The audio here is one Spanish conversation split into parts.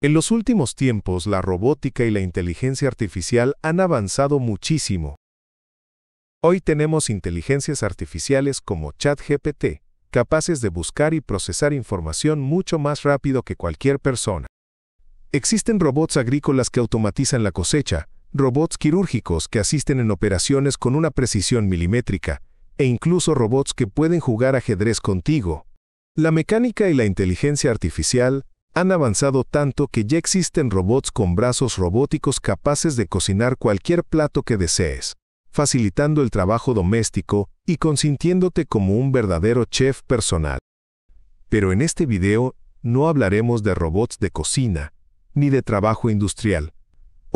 En los últimos tiempos la robótica y la inteligencia artificial han avanzado muchísimo. Hoy tenemos inteligencias artificiales como ChatGPT, capaces de buscar y procesar información mucho más rápido que cualquier persona. Existen robots agrícolas que automatizan la cosecha, robots quirúrgicos que asisten en operaciones con una precisión milimétrica, e incluso robots que pueden jugar ajedrez contigo. La mecánica y la inteligencia artificial han avanzado tanto que ya existen robots con brazos robóticos capaces de cocinar cualquier plato que desees, facilitando el trabajo doméstico y consintiéndote como un verdadero chef personal. Pero en este video no hablaremos de robots de cocina, ni de trabajo industrial,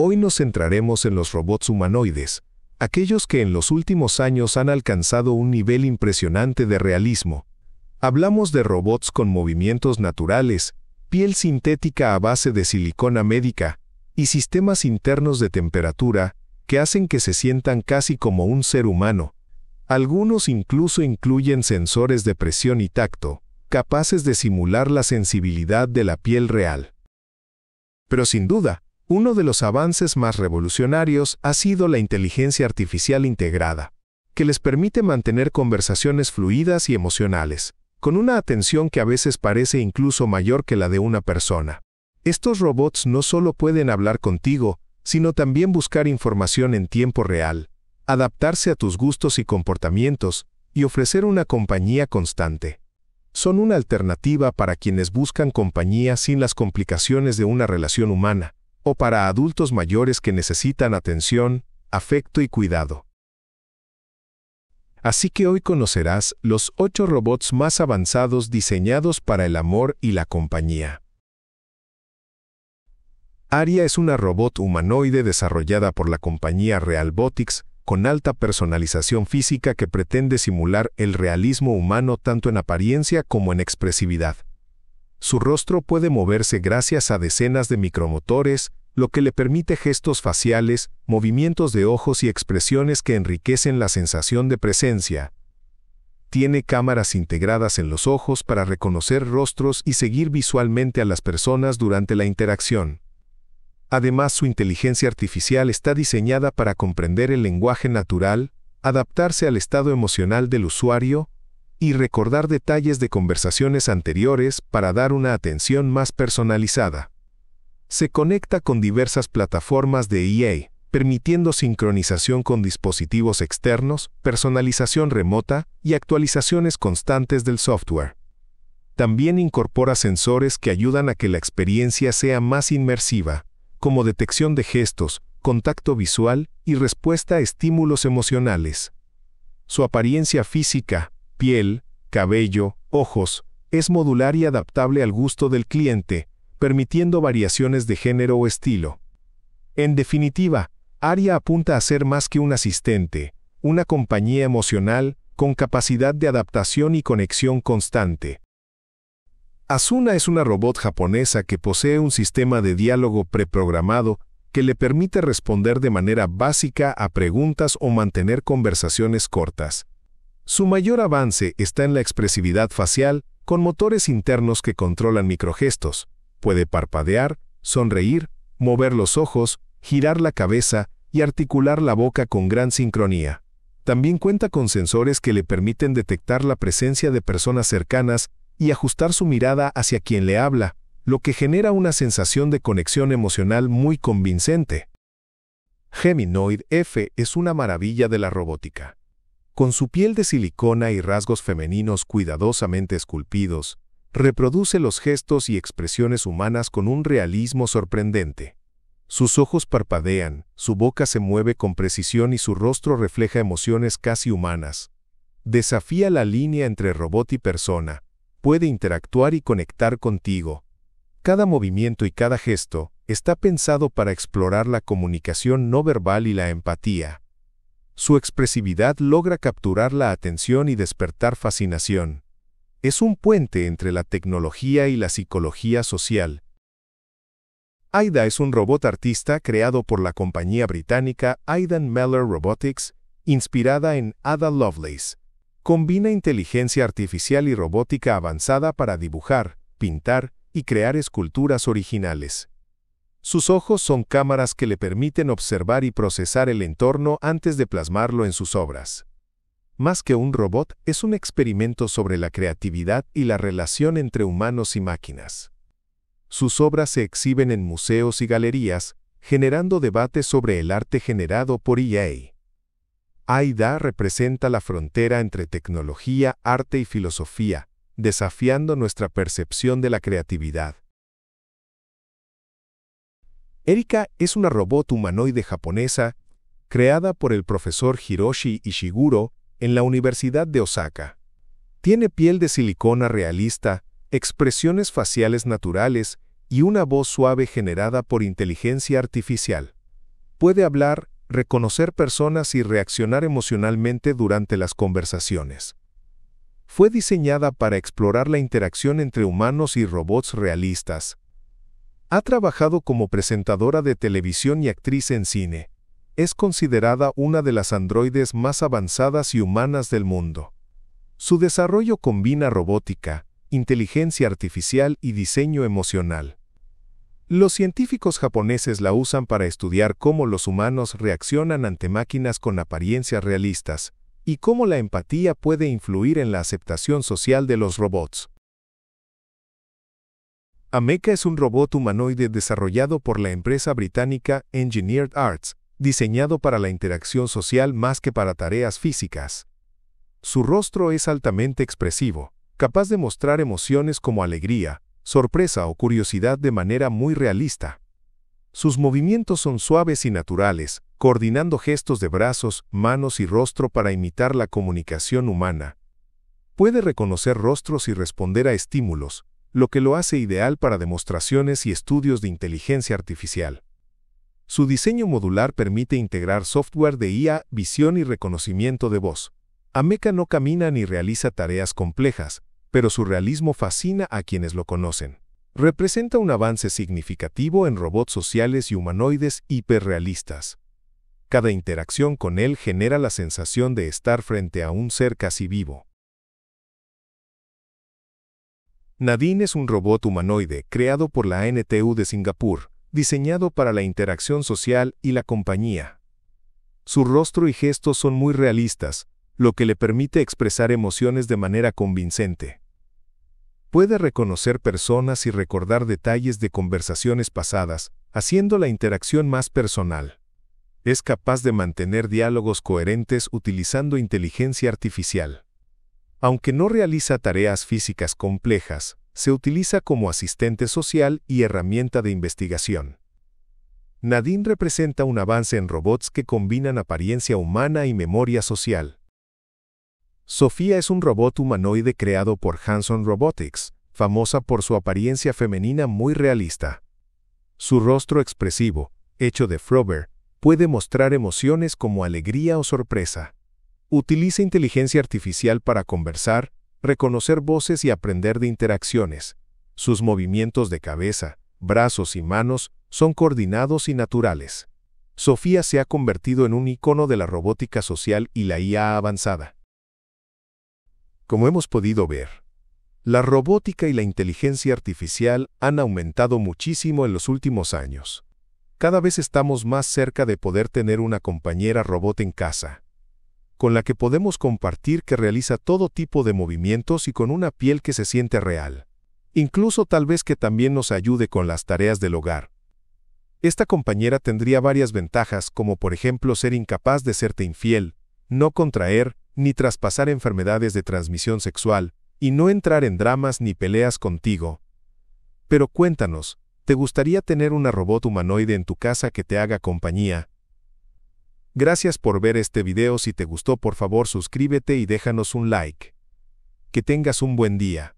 Hoy nos centraremos en los robots humanoides, aquellos que en los últimos años han alcanzado un nivel impresionante de realismo. Hablamos de robots con movimientos naturales, piel sintética a base de silicona médica y sistemas internos de temperatura que hacen que se sientan casi como un ser humano. Algunos incluso incluyen sensores de presión y tacto, capaces de simular la sensibilidad de la piel real. Pero sin duda, uno de los avances más revolucionarios ha sido la inteligencia artificial integrada, que les permite mantener conversaciones fluidas y emocionales, con una atención que a veces parece incluso mayor que la de una persona. Estos robots no solo pueden hablar contigo, sino también buscar información en tiempo real, adaptarse a tus gustos y comportamientos, y ofrecer una compañía constante. Son una alternativa para quienes buscan compañía sin las complicaciones de una relación humana, para adultos mayores que necesitan atención, afecto y cuidado. Así que hoy conocerás los ocho robots más avanzados diseñados para el amor y la compañía. Aria es una robot humanoide desarrollada por la compañía Realbotics con alta personalización física que pretende simular el realismo humano tanto en apariencia como en expresividad. Su rostro puede moverse gracias a decenas de micromotores, lo que le permite gestos faciales, movimientos de ojos y expresiones que enriquecen la sensación de presencia. Tiene cámaras integradas en los ojos para reconocer rostros y seguir visualmente a las personas durante la interacción. Además, su inteligencia artificial está diseñada para comprender el lenguaje natural, adaptarse al estado emocional del usuario y recordar detalles de conversaciones anteriores para dar una atención más personalizada se conecta con diversas plataformas de EA, permitiendo sincronización con dispositivos externos, personalización remota y actualizaciones constantes del software. También incorpora sensores que ayudan a que la experiencia sea más inmersiva, como detección de gestos, contacto visual y respuesta a estímulos emocionales. Su apariencia física, piel, cabello, ojos, es modular y adaptable al gusto del cliente, permitiendo variaciones de género o estilo. En definitiva, Aria apunta a ser más que un asistente, una compañía emocional, con capacidad de adaptación y conexión constante. Asuna es una robot japonesa que posee un sistema de diálogo preprogramado que le permite responder de manera básica a preguntas o mantener conversaciones cortas. Su mayor avance está en la expresividad facial, con motores internos que controlan microgestos, Puede parpadear, sonreír, mover los ojos, girar la cabeza y articular la boca con gran sincronía. También cuenta con sensores que le permiten detectar la presencia de personas cercanas y ajustar su mirada hacia quien le habla, lo que genera una sensación de conexión emocional muy convincente. Geminoid F es una maravilla de la robótica. Con su piel de silicona y rasgos femeninos cuidadosamente esculpidos, Reproduce los gestos y expresiones humanas con un realismo sorprendente. Sus ojos parpadean, su boca se mueve con precisión y su rostro refleja emociones casi humanas. Desafía la línea entre robot y persona. Puede interactuar y conectar contigo. Cada movimiento y cada gesto está pensado para explorar la comunicación no verbal y la empatía. Su expresividad logra capturar la atención y despertar fascinación es un puente entre la tecnología y la psicología social. AIDA es un robot artista creado por la compañía británica Aidan Meller Robotics, inspirada en Ada Lovelace. Combina inteligencia artificial y robótica avanzada para dibujar, pintar y crear esculturas originales. Sus ojos son cámaras que le permiten observar y procesar el entorno antes de plasmarlo en sus obras más que un robot, es un experimento sobre la creatividad y la relación entre humanos y máquinas. Sus obras se exhiben en museos y galerías, generando debate sobre el arte generado por IA. E AIDA representa la frontera entre tecnología, arte y filosofía, desafiando nuestra percepción de la creatividad. Erika es una robot humanoide japonesa, creada por el profesor Hiroshi Ishiguro, en la Universidad de Osaka. Tiene piel de silicona realista, expresiones faciales naturales y una voz suave generada por inteligencia artificial. Puede hablar, reconocer personas y reaccionar emocionalmente durante las conversaciones. Fue diseñada para explorar la interacción entre humanos y robots realistas. Ha trabajado como presentadora de televisión y actriz en cine es considerada una de las androides más avanzadas y humanas del mundo. Su desarrollo combina robótica, inteligencia artificial y diseño emocional. Los científicos japoneses la usan para estudiar cómo los humanos reaccionan ante máquinas con apariencias realistas y cómo la empatía puede influir en la aceptación social de los robots. Ameca es un robot humanoide desarrollado por la empresa británica Engineered Arts, diseñado para la interacción social más que para tareas físicas. Su rostro es altamente expresivo, capaz de mostrar emociones como alegría, sorpresa o curiosidad de manera muy realista. Sus movimientos son suaves y naturales, coordinando gestos de brazos, manos y rostro para imitar la comunicación humana. Puede reconocer rostros y responder a estímulos, lo que lo hace ideal para demostraciones y estudios de inteligencia artificial. Su diseño modular permite integrar software de IA, visión y reconocimiento de voz. Ameca no camina ni realiza tareas complejas, pero su realismo fascina a quienes lo conocen. Representa un avance significativo en robots sociales y humanoides hiperrealistas. Cada interacción con él genera la sensación de estar frente a un ser casi vivo. Nadine es un robot humanoide creado por la NTU de Singapur, diseñado para la interacción social y la compañía. Su rostro y gestos son muy realistas, lo que le permite expresar emociones de manera convincente. Puede reconocer personas y recordar detalles de conversaciones pasadas, haciendo la interacción más personal. Es capaz de mantener diálogos coherentes utilizando inteligencia artificial. Aunque no realiza tareas físicas complejas, se utiliza como asistente social y herramienta de investigación. Nadine representa un avance en robots que combinan apariencia humana y memoria social. Sofía es un robot humanoide creado por Hanson Robotics, famosa por su apariencia femenina muy realista. Su rostro expresivo, hecho de Frober, puede mostrar emociones como alegría o sorpresa. Utiliza inteligencia artificial para conversar, reconocer voces y aprender de interacciones. Sus movimientos de cabeza, brazos y manos son coordinados y naturales. Sofía se ha convertido en un icono de la robótica social y la IA avanzada. Como hemos podido ver, la robótica y la inteligencia artificial han aumentado muchísimo en los últimos años. Cada vez estamos más cerca de poder tener una compañera robot en casa con la que podemos compartir que realiza todo tipo de movimientos y con una piel que se siente real. Incluso tal vez que también nos ayude con las tareas del hogar. Esta compañera tendría varias ventajas como por ejemplo ser incapaz de serte infiel, no contraer ni traspasar enfermedades de transmisión sexual, y no entrar en dramas ni peleas contigo. Pero cuéntanos, ¿te gustaría tener una robot humanoide en tu casa que te haga compañía, Gracias por ver este video si te gustó por favor suscríbete y déjanos un like. Que tengas un buen día.